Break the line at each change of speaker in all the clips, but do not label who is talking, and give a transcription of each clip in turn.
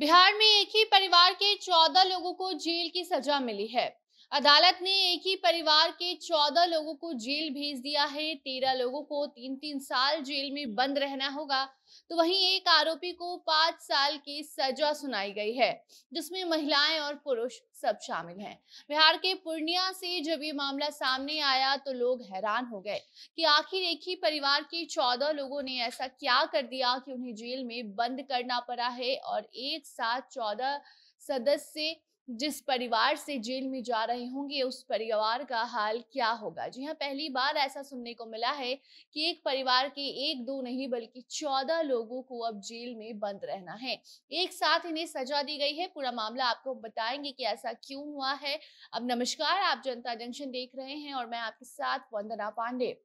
बिहार में एक ही परिवार के चौदह लोगों को जेल की सजा मिली है अदालत ने एक ही परिवार के चौदह लोगों को जेल भेज दिया है तेरह लोगों को तीन तीन साल जेल में बंद रहना होगा तो वहीं एक आरोपी को पांच साल की सजा सुनाई गई है जिसमें महिलाएं और पुरुष सब शामिल हैं बिहार के पूर्णिया से जब ये मामला सामने आया तो लोग हैरान हो गए कि आखिर एक ही परिवार के चौदह लोगों ने ऐसा क्या कर दिया कि उन्हें जेल में बंद करना पड़ा है और एक साथ चौदह सदस्य जिस परिवार से जेल में जा रहे होंगे उस परिवार का हाल क्या होगा जी हाँ पहली बार ऐसा सुनने को मिला है कि एक परिवार के एक दो नहीं बल्कि चौदह लोगों को अब जेल में बंद रहना है एक साथ इन्हें सजा दी गई है पूरा मामला आपको बताएंगे कि ऐसा क्यों हुआ है अब नमस्कार आप जनता जंक्शन देख रहे हैं और मैं आपके साथ वंदना पांडे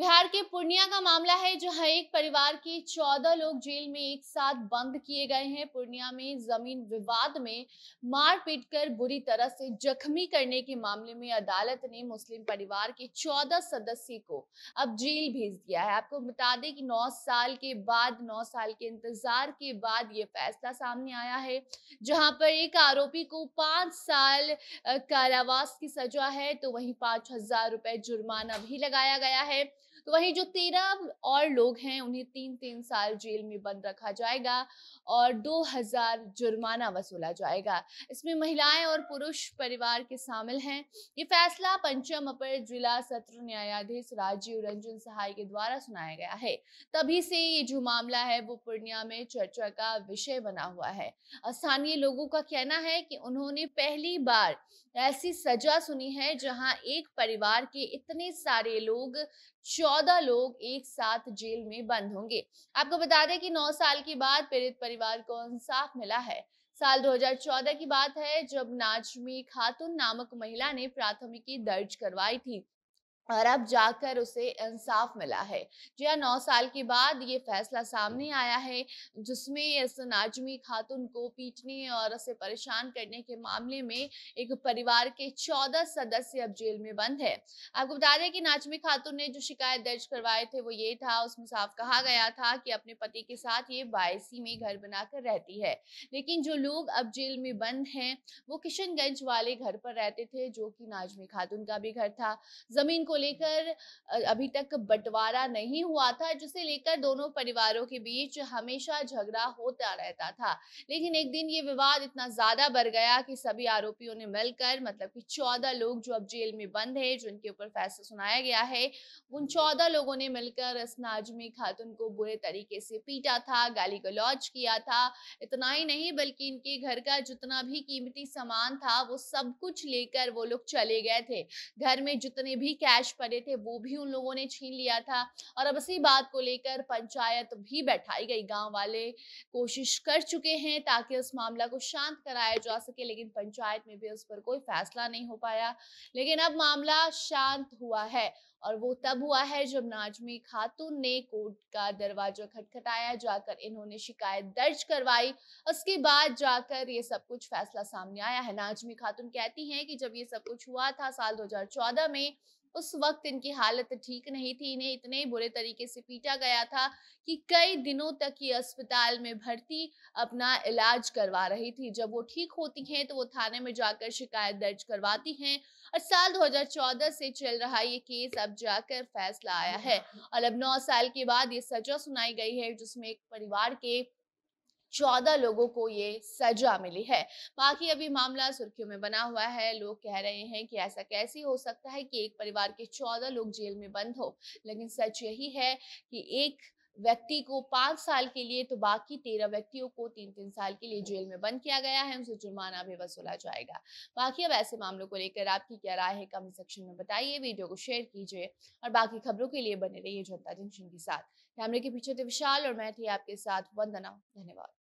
बिहार के पूर्णिया का मामला है जहां एक परिवार के चौदह लोग जेल में एक साथ बंद किए गए हैं पूर्णिया में जमीन विवाद में मार पीट कर बुरी तरह से जख्मी करने के मामले में अदालत ने मुस्लिम परिवार के चौदह सदस्य को अब जेल भेज दिया है आपको बता दें कि नौ साल के बाद नौ साल के इंतजार के बाद ये फैसला सामने आया है जहां पर एक आरोपी को पांच साल कारावास की सजा है तो वही पांच हजार रुपए जुर्माना भी लगाया गया है तो वहीं जो तेरह और लोग हैं उन्हें तीन तीन साल जेल में बंद रखा जाएगा और दो हजार जुर्माना वसूला जाएगा इसमें महिलाएं और पुरुष परिवार के शामिल हैं ये फैसला पंचम अपर जिला सत्र न्यायाधीश राजीव रंजन सहाय के द्वारा सुनाया गया है तभी से ये जो मामला है वो पूर्णिया में चर्चा का विषय बना हुआ है स्थानीय लोगों का कहना है कि उन्होंने पहली बार ऐसी सजा सुनी है जहां एक परिवार के इतने सारे लोग चौदह लोग एक साथ जेल में बंद होंगे आपको बता दें कि नौ साल के बाद पीड़ित परिवार को इंसाफ मिला है साल 2014 की बात है जब नाजमी खातून नामक महिला ने प्राथमिकी दर्ज करवाई थी और अब जाकर उसे इंसाफ मिला है जी हाँ नौ साल के बाद ये फैसला सामने आया है जिसमें इस नाजमी खातून को पीटने और उसे परेशान करने के मामले में एक परिवार के चौदह सदस्य अब जेल में बंद है आपको बता दें कि नाजमी खातून ने जो शिकायत दर्ज करवाए थे वो ये था उसमें साफ कहा गया था कि अपने पति के साथ ये बायसी में घर बनाकर रहती है लेकिन जो लोग अब जेल में बंद हैं वो किशनगंज वाले घर पर रहते थे जो कि नाजमी खातून का भी घर था जमीन को लेकर अभी तक बंटवारा नहीं हुआ था जिसे लेकर दोनों परिवारों के बीच हमेशा झगड़ा होता रहता था लेकिन एक दिन ये विवाद इतना ज्यादा बढ़ गया कि सभी आरोपियों ने मिलकर मतलब कि चौदह लोग जो अब जेल में बंद है जिनके ऊपर फैसला सुनाया गया है उन चौदह लोगों ने मिलकर रसना आजमी खातून को बुरे तरीके से पीटा था गाली गलौज किया था इतना ही नहीं बल्कि इनके घर का जितना भी कीमती सामान था वो सब कुछ लेकर वो लोग चले गए थे घर में जितने भी कैश कैश पड़े थे वो भी उन लोगों ने छीन लिया था और अब इसी बात को लेकर पंचायत भी बैठाई गई गांव वाले कोशिश कर चुके हैं ताकि उस मामला को शांत कराया जा सके लेकिन पंचायत में भी उस पर कोई फैसला नहीं हो पाया लेकिन अब मामला शांत हुआ है और वो तब हुआ है जब नाजमी खातून ने कोर्ट का दरवाजा खटखटाया जाकर इन्होंने शिकायत दर्ज करवाई उसके बाद जाकर ये सब कुछ फैसला सामने आया है नाजमी खातून कहती हैं कि जब ये सब कुछ हुआ था साल 2014 में उस वक्त इनकी हालत ठीक नहीं थी इन्हें इतने बुरे तरीके से पीटा गया था कि कई दिनों तक ये अस्पताल में भर्ती अपना इलाज करवा रही थी जब वो ठीक होती हैं तो वो थाने में जाकर शिकायत दर्ज करवाती हैं और साल 2014 से चल रहा ये केस अब जाकर फैसला आया है हाँ। और अब नौ साल के बाद ये सजा सुनाई गई है जिसमें एक परिवार के चौदह लोगों को ये सजा मिली है बाकी अभी मामला सुर्खियों में बना हुआ है लोग कह रहे हैं कि ऐसा कैसे हो सकता है कि एक परिवार के चौदह लोग जेल में बंद हो लेकिन सच यही है कि एक व्यक्ति को पाँच साल के लिए तो बाकी तेरह व्यक्तियों को तीन तीन साल के लिए जेल में बंद किया गया है उनसे जुर्माना भी वसूला जाएगा बाकी अब ऐसे मामलों को लेकर आपकी क्या राय है कमेंट सेक्शन में बताइए वीडियो को शेयर कीजिए और बाकी खबरों के लिए बने रहिए जनता जंक्शन के साथ कैमरे के पीछे थे विशाल और मैं थी आपके साथ वंदना धन्यवाद